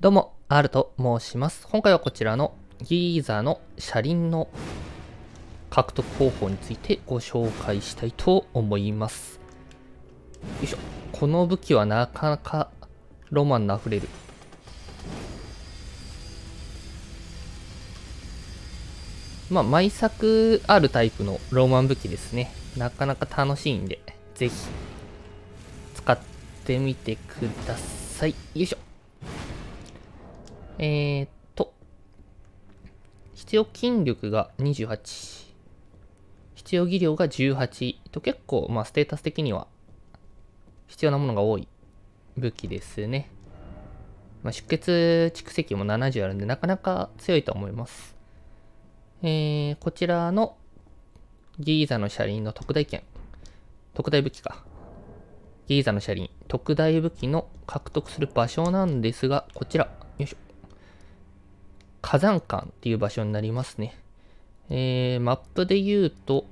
どうも、ルと申します。今回はこちらのギーザの車輪の獲得方法についてご紹介したいと思います。よいしょ。この武器はなかなかロマンのあふれる。まあ、毎作あるタイプのロマン武器ですね。なかなか楽しいんで、ぜひ使ってみてください。よいしょ。えー、っと、必要筋力が28、必要技量が18と結構、まあ、ステータス的には必要なものが多い武器ですね。まあ、出血蓄積も70あるんで、なかなか強いと思います。えー、こちらのギーザの車輪の特大剣、特大武器か。ギーザの車輪、特大武器の獲得する場所なんですが、こちら、よいしょ。火山館っていう場所になりますね。えー、マップで言うと、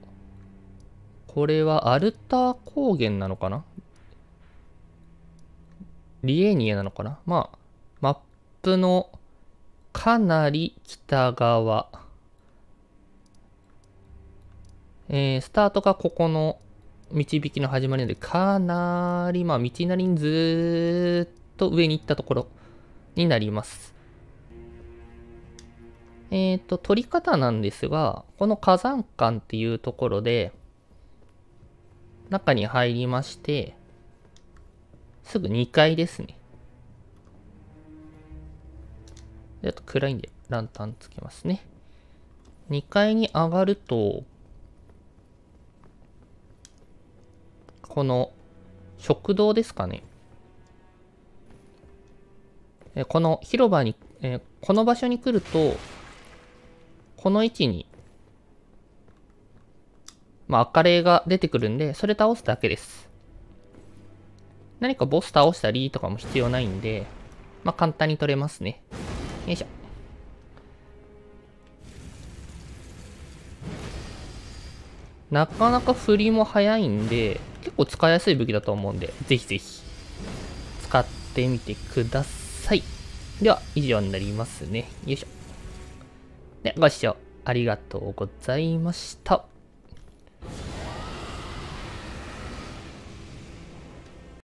これはアルター高原なのかなリエニエなのかなまあ、マップのかなり北側。えー、スタートがここの導きの始まりなので、かなり、まあ、道なりにずっと上に行ったところになります。えっ、ー、と、取り方なんですが、この火山館っていうところで、中に入りまして、すぐ2階ですね。ちょっと暗いんでランタンつけますね。2階に上がると、この食堂ですかね。この広場に、この場所に来ると、この位置に、まあ、赤霊が出てくるんで、それ倒すだけです。何かボス倒したりとかも必要ないんで、まあ、簡単に取れますね。よいしょ。なかなか振りも早いんで、結構使いやすい武器だと思うんで、ぜひぜひ、使ってみてください。では、以上になりますね。よいしょ。ね、ご視聴ありがとうございました。